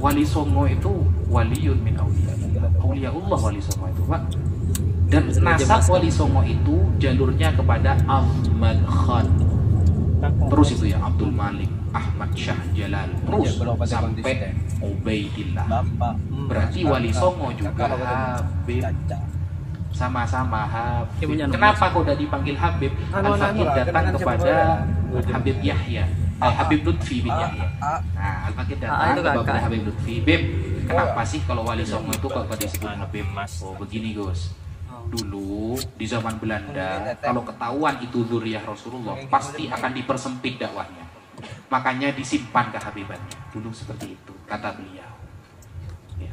wali songo itu waliun min awliyaillah awliya Allah wali songo itu pak dan nasab wali songo itu jalurnya kepada Ahmad Khan terus itu ya Abdul Malik Ahmad Syah Jalal iya, terus sampai Ubaidillah hmm, berarti wali songo juga Habib sama-sama Habib iya, kenapa kok udah dipanggil Habib anu, anu, anu, Al-Fakir datang kepada Habib Yahya Al Habib Lutfi bin Yahya. Ah, ah. Nah, Al Fakir datang ah, ke Bapak Habib Lutfi. Bib, kenapa sih kalau wali iya, songo itu kok disebut Habib anu, Mas? Oh, begini Gus. Oh. Dulu di zaman Belanda, kalau ketahuan itu zuriat Rasulullah, pasti akan dipersempit dakwahnya. Makanya disimpan ke Habibannya. Dulu seperti itu, kata beliau. Ya.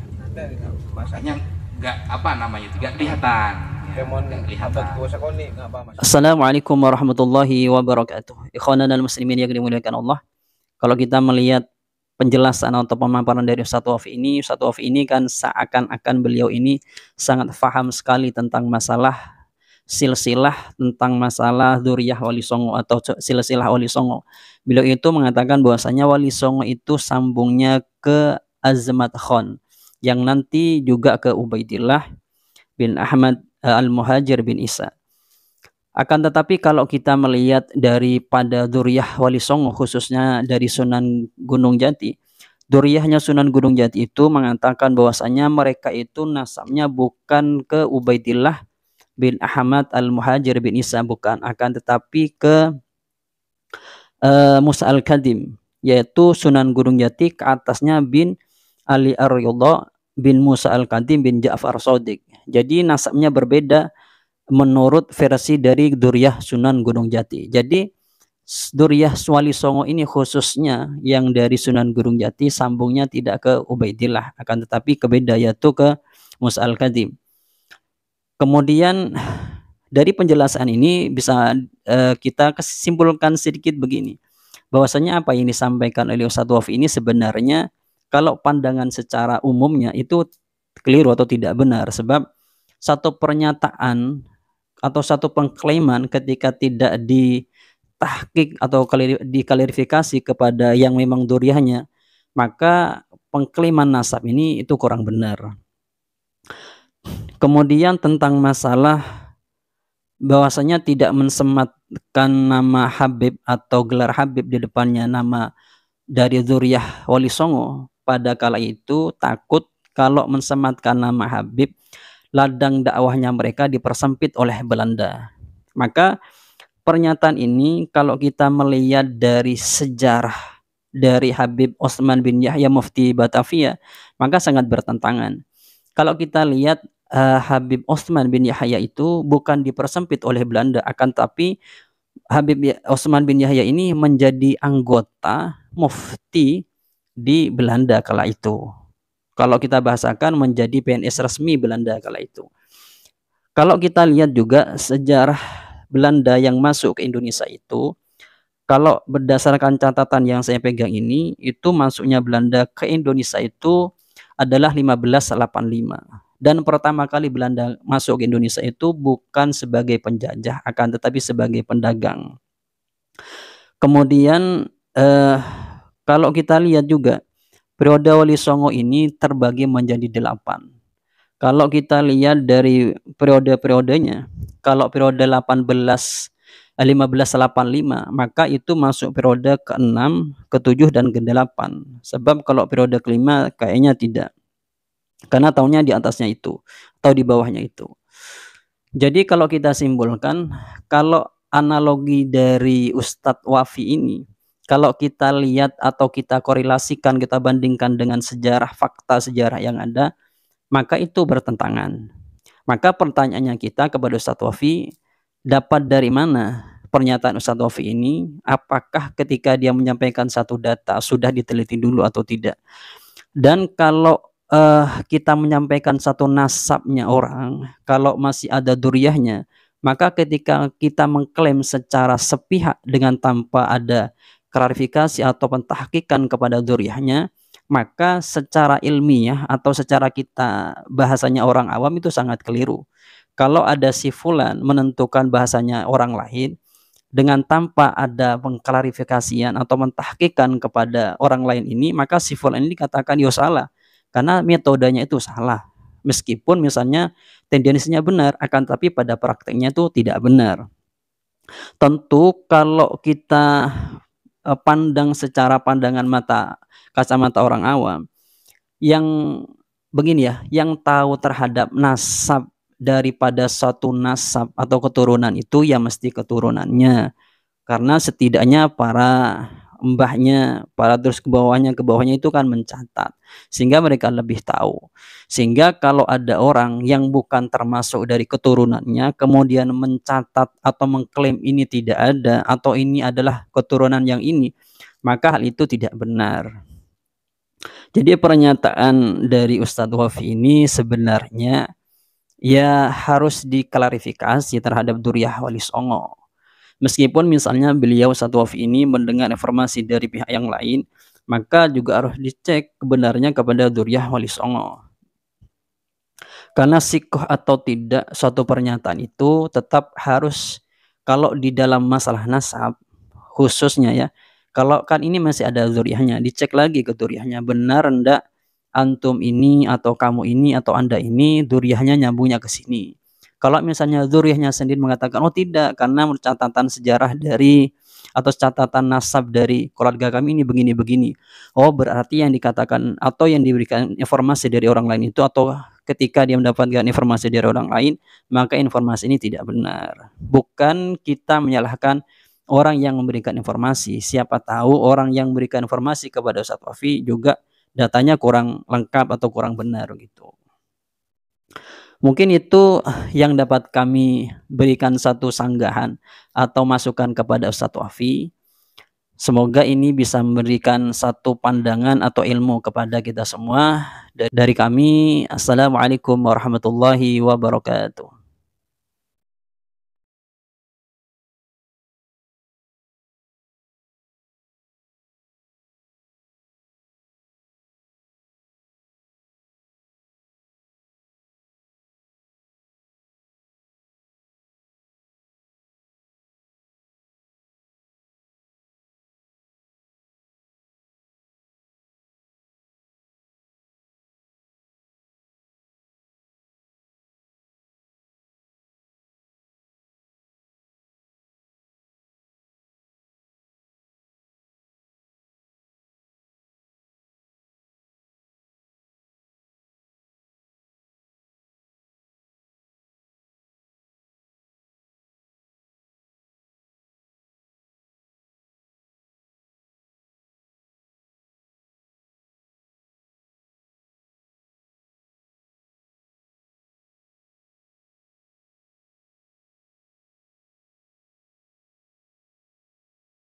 Makanya nggak apa namanya, tidak kelihatan Iya. Assalamualaikum warahmatullahi wabarakatuh. Ikhwanan muslimin yang dimuliakan Allah. Kalau kita melihat penjelasan atau pemaparan dari Ustaz of ini, Ustaz of ini kan seakan-akan beliau ini sangat faham sekali tentang masalah silsilah tentang masalah Duriyah Wali Songo atau silsilah Wali Songo. Beliau itu mengatakan bahwasanya Wali Songo itu sambungnya ke Azmat Khan yang nanti juga ke Ubaidillah bin Ahmad Eh, Al-Muhajir bin Isa. Akan tetapi kalau kita melihat daripada Duryah Wali Songo khususnya dari Sunan Gunung Jati, Duryahnya Sunan Gunung Jati itu mengatakan bahwasanya mereka itu nasabnya bukan ke Ubaidillah bin Ahmad Al-Muhajir bin Isa bukan akan tetapi ke uh, Musa Al-Kadim yaitu Sunan Gunung Jati ke atasnya bin Ali Ar-Ridha bin Musa Al-Kadim bin Ja'far Sodik. Jadi nasabnya berbeda menurut versi dari Duriah Sunan Gunung Jati. Jadi Duriah Suwali Songo ini khususnya yang dari Sunan Gunung Jati sambungnya tidak ke Ubaidillah akan tetapi ke beda yaitu ke Mus'al Kadim. Kemudian dari penjelasan ini bisa uh, kita kesimpulkan sedikit begini. Bahwasanya apa yang disampaikan oleh Ustaz Wafi ini sebenarnya kalau pandangan secara umumnya itu keliru atau tidak benar sebab satu pernyataan atau satu pengklaiman ketika tidak ditahkik atau dikalifikasi kepada yang memang duriahnya, maka pengklaiman nasab ini itu kurang benar. Kemudian tentang masalah bahwasanya tidak mensematkan nama Habib atau gelar Habib di depannya nama dari Zuriyah Wali Songo pada kala itu takut kalau mensematkan nama Habib ladang dakwahnya mereka dipersempit oleh Belanda. Maka pernyataan ini kalau kita melihat dari sejarah dari Habib Osman bin Yahya Mufti Batavia, maka sangat bertentangan. Kalau kita lihat uh, Habib Osman bin Yahya itu bukan dipersempit oleh Belanda, akan tapi Habib ya-, Osman bin Yahya ini menjadi anggota mufti di Belanda kala itu. Kalau kita bahasakan menjadi PNS resmi Belanda kala itu. Kalau kita lihat juga sejarah Belanda yang masuk ke Indonesia itu, kalau berdasarkan catatan yang saya pegang ini, itu masuknya Belanda ke Indonesia itu adalah 1585. Dan pertama kali Belanda masuk ke Indonesia itu bukan sebagai penjajah, akan tetapi sebagai pendagang. Kemudian eh, kalau kita lihat juga Periode Wali Songo ini terbagi menjadi delapan. Kalau kita lihat dari periode-periodenya, kalau periode 18 1585 eh, maka itu masuk periode ke-6, ke-7 dan ke-8. Sebab kalau periode kelima kayaknya tidak. Karena tahunnya di atasnya itu atau di bawahnya itu. Jadi kalau kita simpulkan kalau analogi dari Ustadz Wafi ini kalau kita lihat atau kita korelasikan, kita bandingkan dengan sejarah fakta sejarah yang ada, maka itu bertentangan. Maka pertanyaannya kita kepada Ustadz Wafi, dapat dari mana pernyataan Ustadz Wafi ini? Apakah ketika dia menyampaikan satu data sudah diteliti dulu atau tidak? Dan kalau uh, kita menyampaikan satu nasabnya orang, kalau masih ada duriahnya, maka ketika kita mengklaim secara sepihak dengan tanpa ada klarifikasi atau pentahkikan kepada zuriahnya maka secara ilmiah atau secara kita bahasanya orang awam itu sangat keliru. Kalau ada si fulan menentukan bahasanya orang lain dengan tanpa ada pengklarifikasian atau mentahkikan kepada orang lain ini, maka si fulan ini dikatakan yo salah karena metodenya itu salah. Meskipun misalnya tendensinya benar, akan tapi pada prakteknya itu tidak benar. Tentu kalau kita Eh, pandang secara pandangan mata kacamata orang awam yang begini ya, yang tahu terhadap nasab daripada satu nasab atau keturunan itu ya mesti keturunannya. Karena setidaknya para mbahnya, para terus ke bawahnya, ke bawahnya itu kan mencatat. Sehingga mereka lebih tahu. Sehingga kalau ada orang yang bukan termasuk dari keturunannya, kemudian mencatat atau mengklaim ini tidak ada, atau ini adalah keturunan yang ini, maka hal itu tidak benar. Jadi pernyataan dari Ustadz Wafi ini sebenarnya ya harus diklarifikasi terhadap Duryah Wali Songo. Meskipun misalnya beliau satu of ini mendengar informasi dari pihak yang lain, maka juga harus dicek kebenarannya kepada Duryah Wali Songo. Karena sikoh atau tidak suatu pernyataan itu tetap harus kalau di dalam masalah nasab khususnya ya, kalau kan ini masih ada zuriahnya dicek lagi ke zuriahnya benar ndak antum ini atau kamu ini atau anda ini duriahnya nyambungnya ke sini. Kalau misalnya zuriyahnya sendiri mengatakan oh tidak karena menurut catatan sejarah dari atau catatan nasab dari keluarga kami ini begini-begini. Oh, berarti yang dikatakan atau yang diberikan informasi dari orang lain itu atau ketika dia mendapatkan informasi dari orang lain, maka informasi ini tidak benar. Bukan kita menyalahkan orang yang memberikan informasi. Siapa tahu orang yang memberikan informasi kepada Ustaz Wafi juga datanya kurang lengkap atau kurang benar gitu. Mungkin itu yang dapat kami berikan satu sanggahan atau masukan kepada Ustaz Wafi. Semoga ini bisa memberikan satu pandangan atau ilmu kepada kita semua. Dari kami, Assalamualaikum warahmatullahi wabarakatuh.